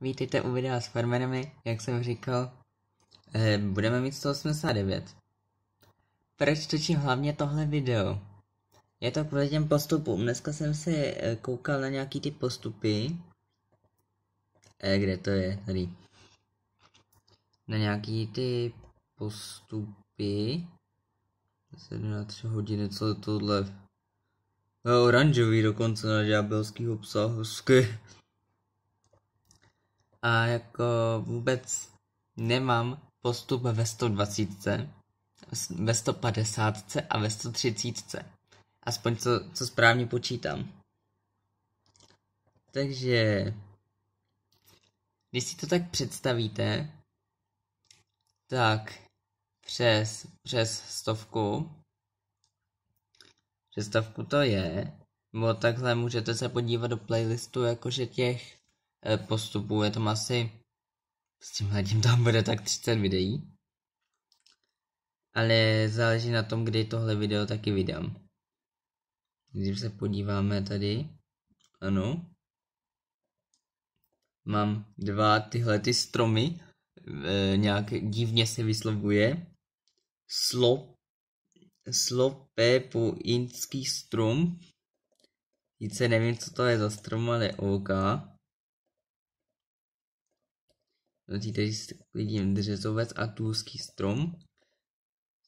Vítejte u videa s farmerami, jak jsem říkal, E, budeme mít 189. Proč točím hlavně tohle video? Je to kvůli těm postupům. Dneska jsem si eh, koukal na nějaký ty postupy. Eh, kde to je? Tady. Na nějaký ty postupy. 17 hodiny, co je tohle? No, oranžový dokonce na ďábelský obsah, hezky a jako vůbec nemám postup ve 120, ve 150 a ve 130. Aspoň co, co správně počítám. Takže, když si to tak představíte, tak přes, přes stovku, přes stovku to je, nebo takhle můžete se podívat do playlistu jakože těch E, postupů. Je tam asi s tím hledím tam bude tak 30 videí. Ale záleží na tom, kdy tohle video taky vydám. Když se podíváme tady, ano, mám dva tyhle ty stromy, e, nějak divně se vyslovuje. Slo, slopepuinský strom. Více nevím, co to je za strom, ale OK je lidí dřezovec a tůlský strom.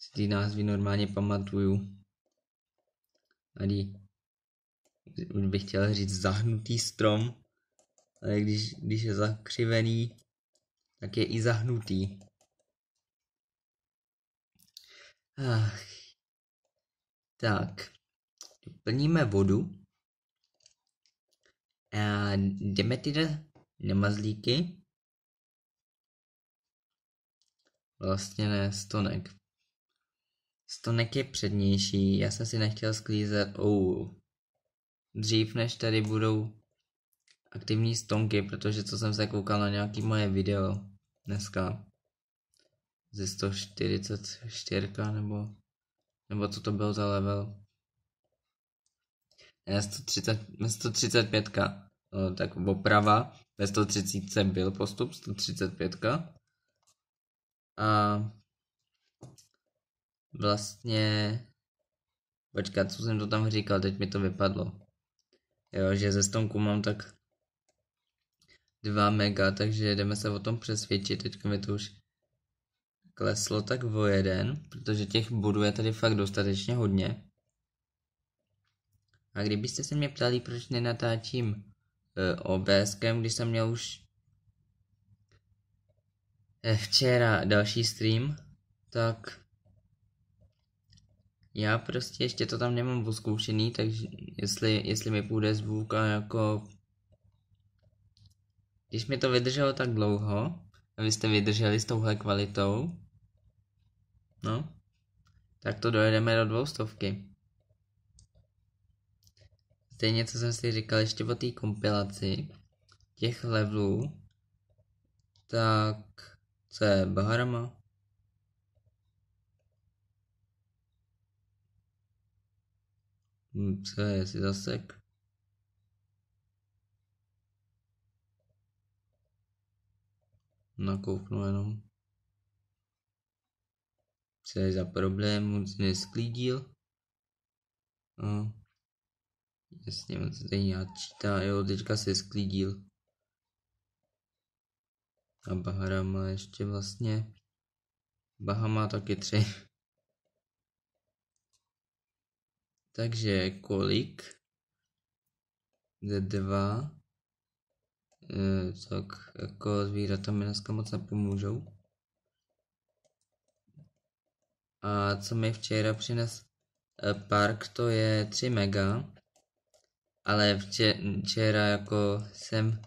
Si ty názvy normálně pamatuju. Tady bych chtěl říct zahnutý strom, ale když, když je zakřivený, tak je i zahnutý. Ach. Tak, plníme vodu. A jdeme tyhle nemazlíky Vlastně ne, stonek. Stonek je přednější, já jsem si nechtěl sklízet Oh. Dřív než tady budou aktivní stonky, protože co jsem se koukal na nějaký moje video dneska ze 144 nebo nebo co to byl za level. Ne, 130, 135. No, tak oprava. Ve 130 byl postup, 135. A vlastně... Počkat, co jsem to tam říkal, teď mi to vypadlo. Jo, že ze stonku mám tak 2 mega, takže jdeme se o tom přesvědčit. Teď mi to už kleslo tak o jeden, protože těch bodů je tady fakt dostatečně hodně. A kdybyste se mě ptali, proč nenatáčím e, eh, OBSkem, když jsem měl už Eh, včera další stream, tak já prostě ještě to tam nemám vyzkoušený, takže jestli, jestli mi půjde zvuk a jako... Když mi to vydrželo tak dlouho, a vy jste vydrželi s touhle kvalitou, no, tak to dojedeme do dvoustovky. Stejně co jsem si říkal ještě o té kompilaci těch levelů, tak se baharama. Hm, C. si zasek nakouknu jenom C. je za problém, moc nesklídil. No. Jasně, moc se tady nějak čítá, jo, teďka se sklídil. A Bahara má ještě vlastně... Bahama taky tři. Takže kolik? Dva. E, tak jako zvířata mi dneska moc nepomůžou. A co mi včera přines e, park, to je 3 mega. Ale včera jako jsem,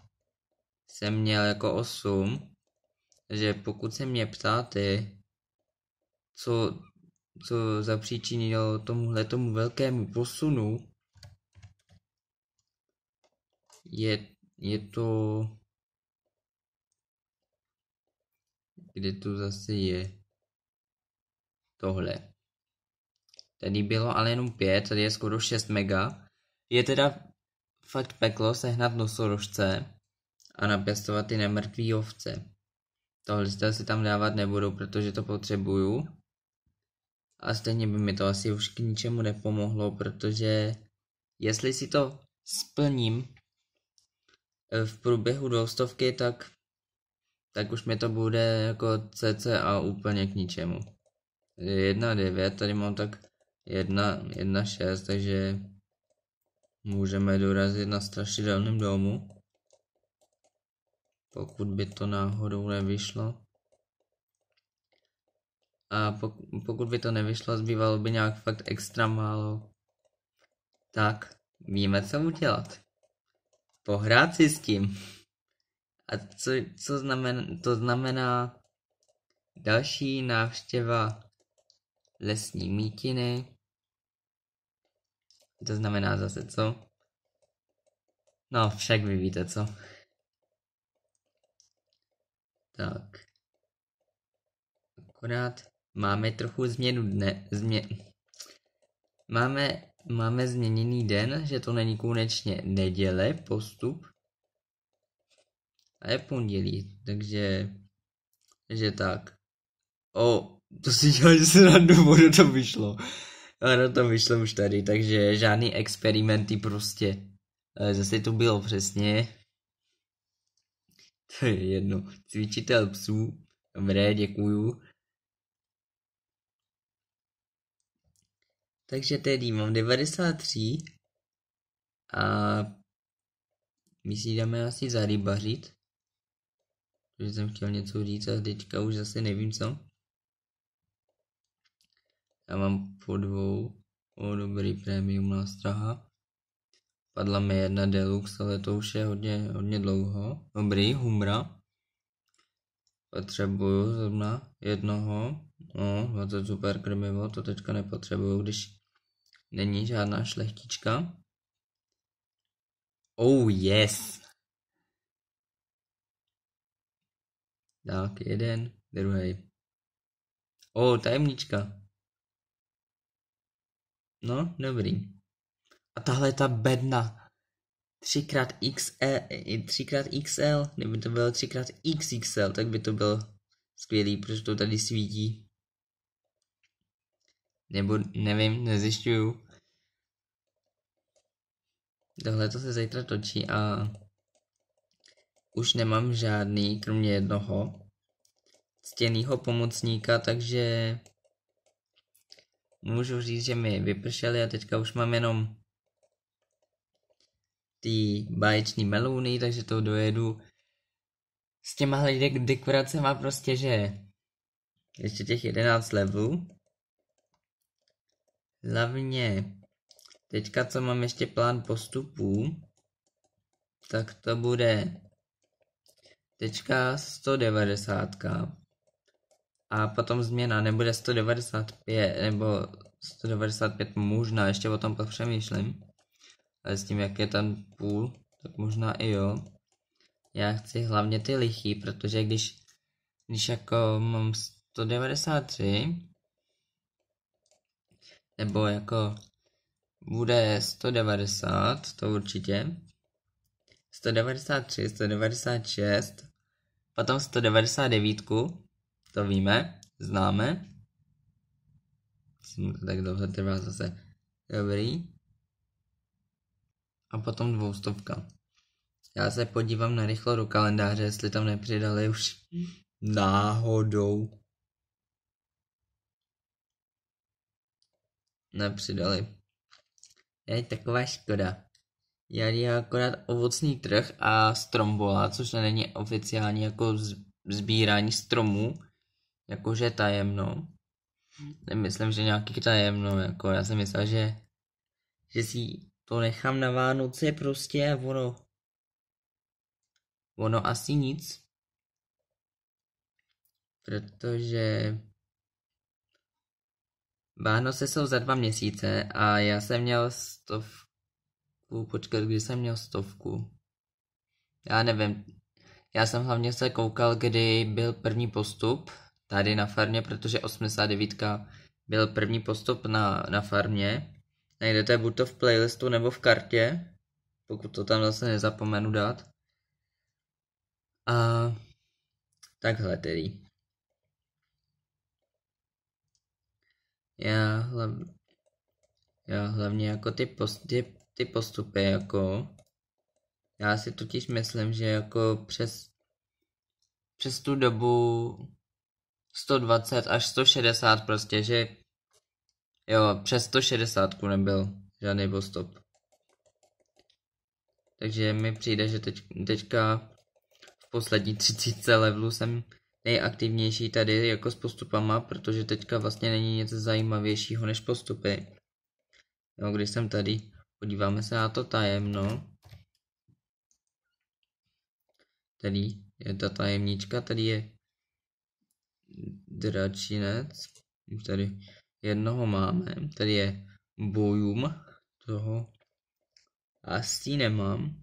jsem měl jako 8 že pokud se mě ptáte, co, co zapříčinilo tomuhle tomu velkému posunu, je, je to... Kde tu zase je? Tohle. Tady bylo ale jenom 5, tady je skoro 6 mega. Je teda fakt peklo sehnat nosorožce a napěstovat ty nemrtvý ovce. Tohle si asi tam dávat nebudu, protože to potřebuju. A stejně by mi to asi už k ničemu nepomohlo, protože jestli si to splním eh, v průběhu dvoustovky, tak, tak už mi to bude jako cca úplně k ničemu. 1,9, tady mám tak 1,6, takže můžeme dorazit na strašidelném domu pokud by to náhodou nevyšlo. A pokud by to nevyšlo, zbývalo by nějak fakt extra málo. Tak, víme, co udělat. Pohrát si s tím. A co, co znamená, to znamená další návštěva lesní mítiny. To znamená zase co? No, však vy víte co. Tak. Akorát máme trochu změnu dne. Změ... Máme, máme změněný den, že to není konečně neděle postup. A je pondělí, takže... Takže tak. O, to si dělal na důvodu to vyšlo. ano to vyšlo už tady, takže žádný experimenty prostě. Eh, zase to bylo přesně. To je jedno. Cvičitel psů. Dobré, děkuju. Takže tedy mám 93 a my si dáme asi zarybařit. Protože jsem chtěl něco říct a teďka už zase nevím co. Já mám po dvou. O, dobrý premium nástraha. Padla mi jedna deluxe, ale to už je hodně, hodně dlouho. Dobrý, Humra. Potřebuju zrovna jednoho. No, to je super krmivo, to teďka nepotřebuju, když není žádná šlechtička. Oh yes! Tak, jeden, druhý. O, oh, tajemnička. No, dobrý. A tahle ta bedna 3 xe 3xXL, kdyby to bylo 3 XXL, tak by to bylo skvělý, protože to tady svítí. Nebo nevím, nezjišťuju. Tohle to se zítra točí a už nemám žádný, kromě jednoho ctěnýho pomocníka, takže můžu říct, že mi vypršeli a teďka už mám jenom ty báječný melouny, takže to dojedu s těma dek- dekoracema prostě, že ještě těch 11 levů. Hlavně teďka, co mám ještě plán postupů, tak to bude teďka 190. A potom změna nebude 195, nebo 195 možná, ještě o tom přemýšlím ale s tím, jak je tam půl, tak možná i jo. Já chci hlavně ty lichý, protože když, když jako mám 193, nebo jako bude 190, to určitě, 193, 196, potom 199, to víme, známe. Jsem tak dlouho trvá zase. Dobrý a potom dvoustovka. Já se podívám na rychlo do kalendáře, jestli tam nepřidali už náhodou. Nepřidali. Je taková škoda. Já je akorát ovocný trh a strombola, což není oficiální jako sbírání stromů, jakože tajemno. Myslím, že nějaký tajemno, jako já jsem myslel, že, že si to nechám na Vánoce prostě ono. Ono asi nic. Protože... Vánoce jsou za dva měsíce a já jsem měl stovku, počkat, kdy jsem měl stovku. Já nevím, já jsem hlavně se koukal, kdy byl první postup tady na farmě, protože 89 byl první postup na, na farmě Najdete buď to v playlistu nebo v kartě, pokud to tam zase nezapomenu dát. A takhle tedy. Já, hlav... já hlavně jako ty, post... ty, ty postupy jako... Já si totiž myslím, že jako přes, přes tu dobu 120 až 160 prostě, že Jo, přes 160 nebyl žádný postup. Takže mi přijde, že teď, teďka v poslední 30 levelů jsem nejaktivnější tady jako s postupama, protože teďka vlastně není nic zajímavějšího než postupy. Jo, když jsem tady, podíváme se na to tajemno. Tady je ta tajemníčka, tady je dračinec. tady jednoho máme, tady je bojům, toho asi nemám.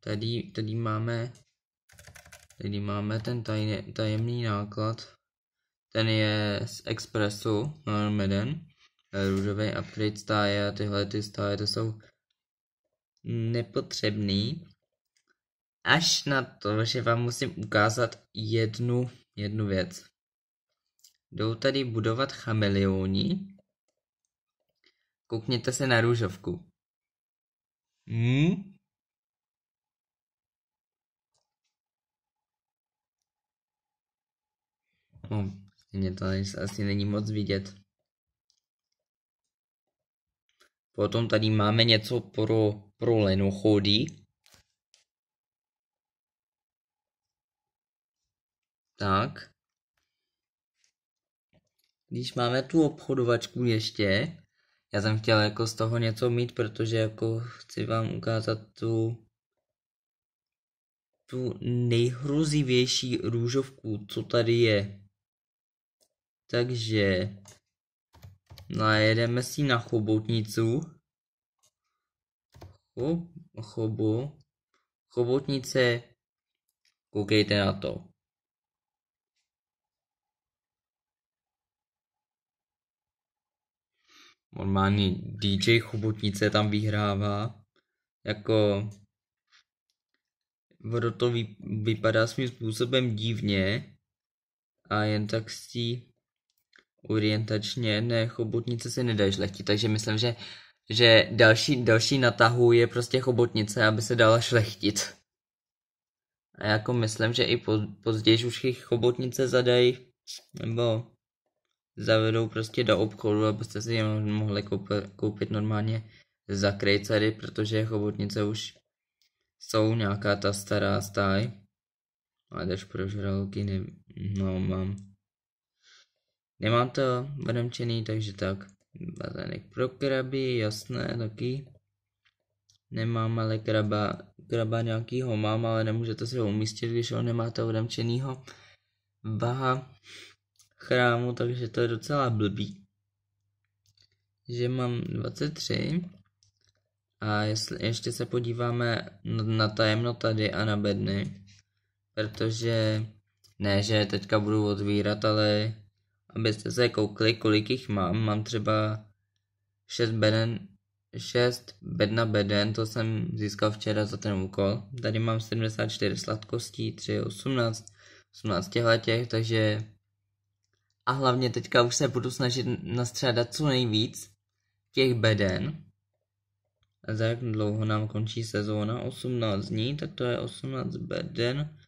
Tady, tady máme Tady máme ten tajný, tajemný náklad. Ten je z Expressu, meden, Růžový upgrade stáje a tyhle ty stáje, to jsou nepotřebný. Až na to, že vám musím ukázat jednu, jednu věc. Jdou tady budovat chameleoni? Koukněte se na růžovku. Hmm? No, mě to asi není moc vidět. Potom tady máme něco pro, pro lenochody. Tak když máme tu obchodovačku ještě, já jsem chtěl jako z toho něco mít, protože jako chci vám ukázat tu tu nejhrozivější růžovku, co tady je. Takže najedeme si na chobotnicu. Chobu? chobo, chobotnice, koukejte na to. normální DJ Chobotnice tam vyhrává, jako Vodo to vy, vypadá svým způsobem divně a jen tak s orientačně, ne, chobotnice si nedají šlechtit, takže myslím, že, že další, další natahu je prostě chobotnice, aby se dala šlechtit. A jako myslím, že i po, později už chobotnice zadají, nebo zavedou prostě do obchodu, abyste si je mohli koupit, koupit normálně za krejcery, protože chobotnice už jsou nějaká ta stará stáj. Ale jdeš pro žralky ne, no mám. Nemám to vremčený, takže tak. Bazének pro kraby, jasné, taky. Nemám ale kraba, kraba nějakýho mám, ale nemůžete si ho umístit, když ho nemáte odemčenýho. Váha chrámu, takže to je docela blbý. Že mám 23. A jestli, ještě se podíváme na, na tajemno tady a na bedny. Protože ne, že teďka budu otvírat, ale abyste se koukli, kolik jich mám. Mám třeba 6 beden, 6 bedna beden, to jsem získal včera za ten úkol. Tady mám 74 sladkostí, 3 18, 18 těch, takže a hlavně teďka už se budu snažit nastřádat co nejvíc těch beden. A za jak dlouho nám končí sezóna? 18 dní, tak to je 18 beden.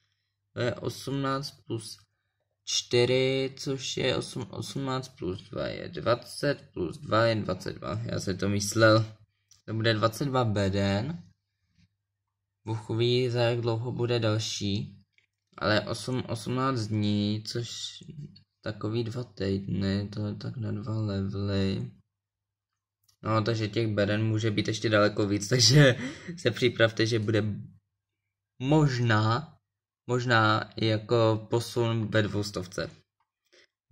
To je 18 plus 4, což je 8, 18 plus 2 je 20, plus 2 je 22. Já jsem to myslel. To bude 22 beden. Bůh ví, za jak dlouho bude další. Ale 8, 18 dní, což takový dva týdny, to je tak na dva levely. No, takže těch beren může být ještě daleko víc, takže se připravte, že bude možná, možná jako posun ve dvoustovce.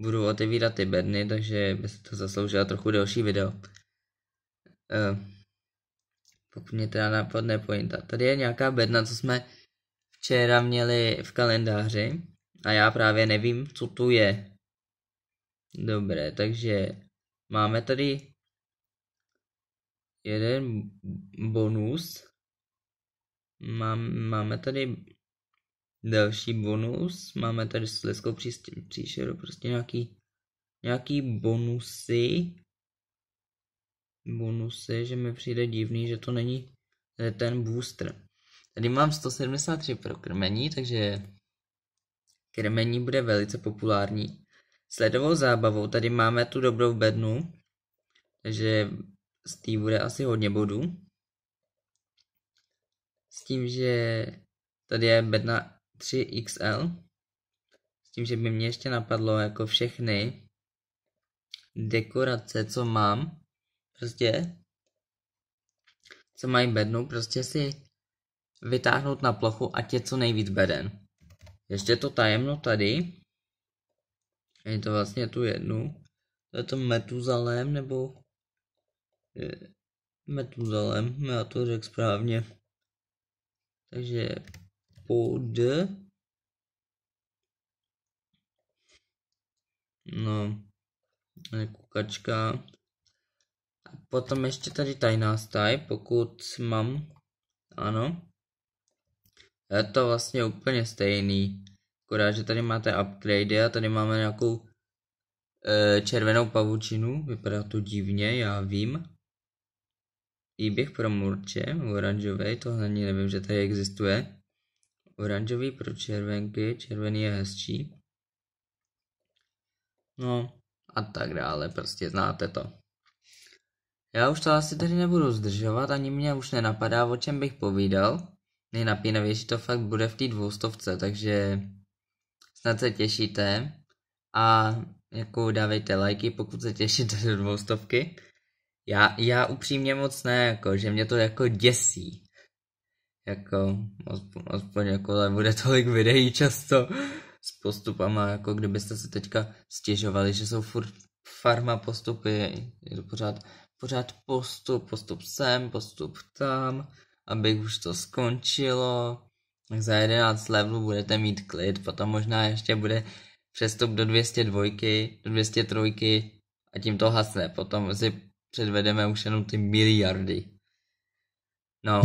Budu otevírat ty bedny, takže by se to zasloužila trochu delší video. Uh, pokud mě teda napadne pointa. Tady je nějaká bedna, co jsme včera měli v kalendáři a já právě nevím, co tu je. Dobré, takže máme tady jeden bonus. Mám, máme tady další bonus. Máme tady sleskou příšeru, prostě nějaký, nějaký bonusy. Bonusy, že mi přijde divný, že to není ten booster. Tady mám 173 pro krmení, takže krmení bude velice populární s ledovou zábavou tady máme tu dobrou bednu, takže z té bude asi hodně bodů. S tím, že tady je bedna 3XL, s tím, že by mě ještě napadlo jako všechny dekorace, co mám, prostě, co mají bednu, prostě si vytáhnout na plochu, ať je co nejvíc beden. Ještě to tajemno tady, Není to vlastně tu jednu? To je to Metuzalem, nebo... Metuzalem, já to řekl správně. Takže pod... No, kukačka. A potom ještě tady tajná staj, pokud mám, ano. Je to vlastně úplně stejný. Akorát, že tady máte upgrade a tady máme nějakou e, červenou pavučinu. Vypadá to divně, já vím. Výběh pro murče, oranžový, to ani nevím, že tady existuje. Oranžový pro červenky, červený je hezčí. No a tak dále, prostě znáte to. Já už to asi tady nebudu zdržovat, ani mě už nenapadá, o čem bych povídal. Nejnapínavější to fakt bude v té dvoustovce, takže snad se těšíte a jako dávejte lajky, pokud se těšíte do dvou stovky. Já, já upřímně moc ne, jako, že mě to jako děsí. Jako, aspoň, aspoň jako bude tolik videí často s postupama, jako kdybyste se teďka stěžovali, že jsou furt farma postupy, je to pořád, pořád postup, postup sem, postup tam, abych už to skončilo, tak za 11 levelů budete mít klid, potom možná ještě bude přestup do 202, do 203 a tím to hasne. Potom si předvedeme už jenom ty miliardy. No.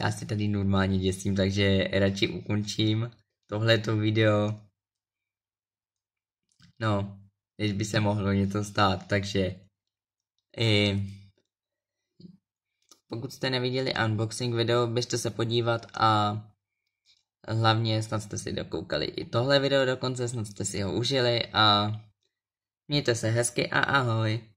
Já si tady normálně děsím, takže radši ukončím tohleto video. No, když by se mohlo něco stát, takže... I pokud jste neviděli unboxing video, běžte se podívat a hlavně snad jste si dokoukali i tohle video dokonce, snad jste si ho užili a mějte se hezky a ahoj.